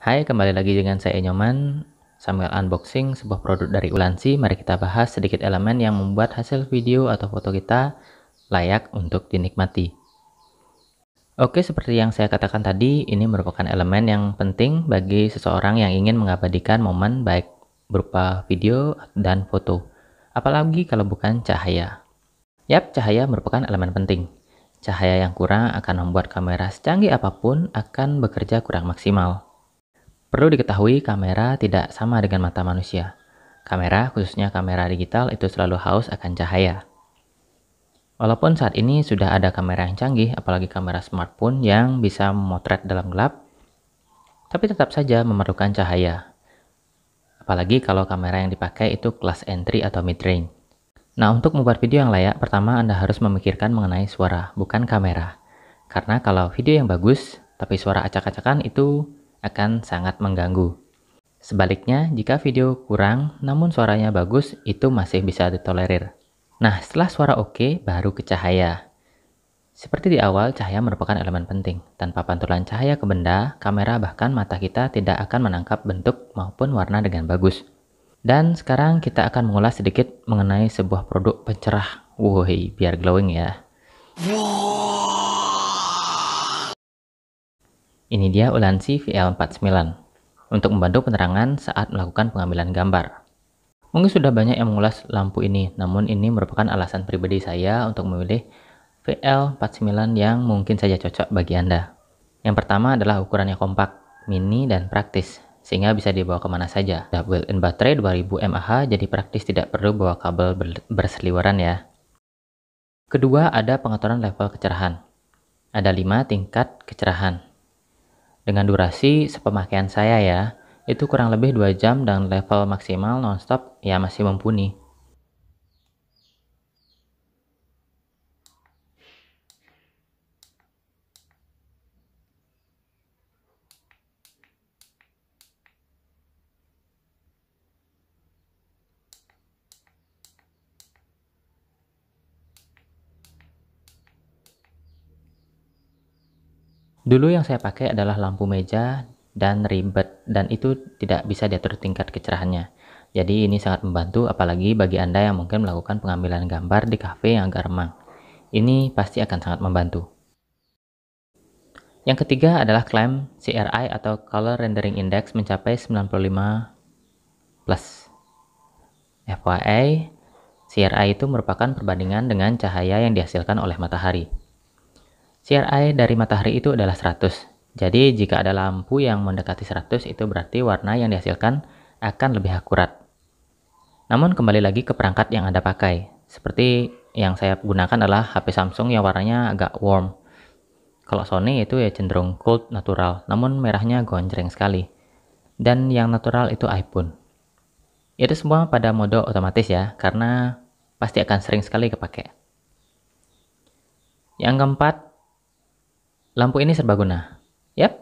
Hai, kembali lagi dengan saya Nyoman Sambil Unboxing, sebuah produk dari Ulansi Mari kita bahas sedikit elemen yang membuat hasil video atau foto kita layak untuk dinikmati Oke, seperti yang saya katakan tadi, ini merupakan elemen yang penting bagi seseorang yang ingin mengabadikan momen baik berupa video dan foto Apalagi kalau bukan cahaya Yap, cahaya merupakan elemen penting Cahaya yang kurang akan membuat kamera secanggih apapun akan bekerja kurang maksimal. Perlu diketahui kamera tidak sama dengan mata manusia. Kamera, khususnya kamera digital, itu selalu haus akan cahaya. Walaupun saat ini sudah ada kamera yang canggih, apalagi kamera smartphone yang bisa memotret dalam gelap, tapi tetap saja memerlukan cahaya. Apalagi kalau kamera yang dipakai itu kelas entry atau mid-range. Nah, untuk membuat video yang layak, pertama Anda harus memikirkan mengenai suara, bukan kamera. Karena kalau video yang bagus, tapi suara acak-acakan itu akan sangat mengganggu. Sebaliknya, jika video kurang namun suaranya bagus, itu masih bisa ditolerir. Nah, setelah suara oke, baru ke cahaya. Seperti di awal, cahaya merupakan elemen penting. Tanpa pantulan cahaya ke benda, kamera bahkan mata kita tidak akan menangkap bentuk maupun warna dengan bagus. Dan sekarang kita akan mengulas sedikit mengenai sebuah produk pencerah. Woi, biar glowing ya. Wow. Ini dia ulansi VL49 untuk membantu penerangan saat melakukan pengambilan gambar. Mungkin sudah banyak yang mengulas lampu ini, namun ini merupakan alasan pribadi saya untuk memilih VL49 yang mungkin saja cocok bagi Anda. Yang pertama adalah ukurannya kompak, mini, dan praktis, sehingga bisa dibawa kemana saja. Double nah, in baterai 2000 mAh jadi praktis tidak perlu bawa kabel ber berseliweran ya. Kedua, ada pengaturan level kecerahan. Ada 5 tingkat kecerahan, dengan durasi sepemakaian saya ya, itu kurang lebih 2 jam dan level maksimal nonstop ya masih mumpuni. Dulu yang saya pakai adalah lampu meja dan ribet dan itu tidak bisa diatur tingkat kecerahannya. Jadi ini sangat membantu apalagi bagi Anda yang mungkin melakukan pengambilan gambar di kafe yang agak remang. Ini pasti akan sangat membantu. Yang ketiga adalah klaim CRI atau Color Rendering Index mencapai 95 plus. FYI, CRI itu merupakan perbandingan dengan cahaya yang dihasilkan oleh matahari. CRI dari matahari itu adalah 100. Jadi jika ada lampu yang mendekati 100 itu berarti warna yang dihasilkan akan lebih akurat. Namun kembali lagi ke perangkat yang Anda pakai. Seperti yang saya gunakan adalah HP Samsung yang warnanya agak warm. Kalau Sony itu ya cenderung cold natural, namun merahnya gonjreng sekali. Dan yang natural itu iPhone. Itu semua pada mode otomatis ya, karena pasti akan sering sekali kepake. Yang keempat, Lampu ini serbaguna. Yap,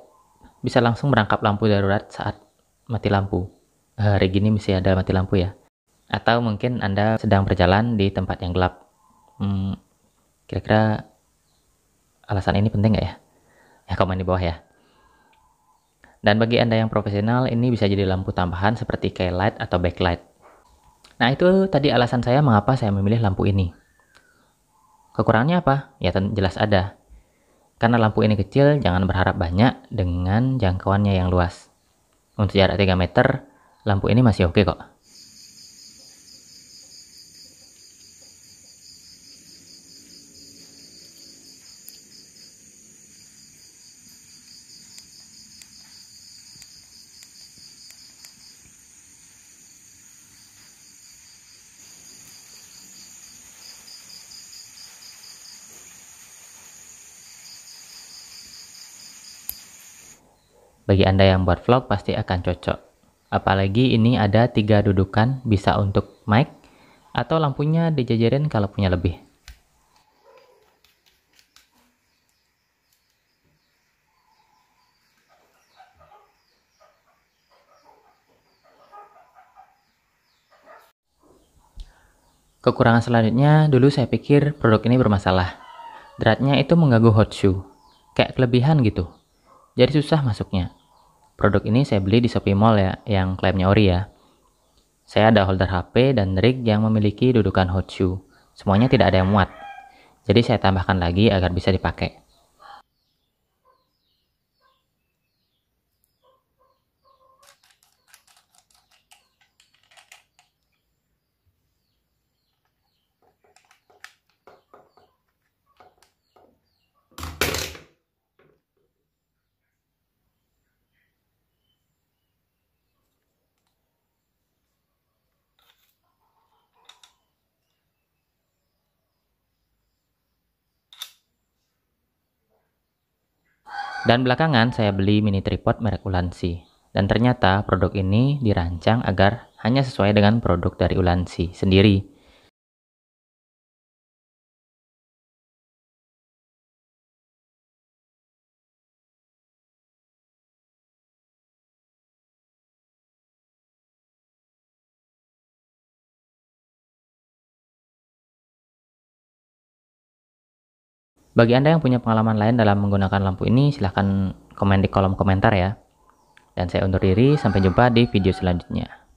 bisa langsung merangkap lampu darurat saat mati lampu. Hari eh, gini mesti ada mati lampu ya. Atau mungkin Anda sedang berjalan di tempat yang gelap. Hmm, kira-kira alasan ini penting nggak ya? Ya komen di bawah ya. Dan bagi Anda yang profesional, ini bisa jadi lampu tambahan seperti key light atau backlight. Nah, itu tadi alasan saya mengapa saya memilih lampu ini. Kekurangannya apa? Ya, jelas ada. Karena lampu ini kecil, jangan berharap banyak dengan jangkauannya yang luas. Untuk jarak 3 meter, lampu ini masih oke okay kok. Bagi Anda yang buat vlog pasti akan cocok. Apalagi ini ada tiga dudukan bisa untuk mic atau lampunya dijajarin kalau punya lebih. Kekurangan selanjutnya, dulu saya pikir produk ini bermasalah. Dratnya itu mengganggu hot shoe. Kayak kelebihan gitu. Jadi susah masuknya. Produk ini saya beli di Shopee Mall ya, yang klaimnya ori ya. Saya ada holder HP dan rig yang memiliki dudukan hot shoe. Semuanya tidak ada yang muat. Jadi saya tambahkan lagi agar bisa dipakai. Dan belakangan saya beli mini tripod merek Ulansi. Dan ternyata produk ini dirancang agar hanya sesuai dengan produk dari Ulansi sendiri Bagi Anda yang punya pengalaman lain dalam menggunakan lampu ini, silahkan komen di kolom komentar ya. Dan saya undur diri, sampai jumpa di video selanjutnya.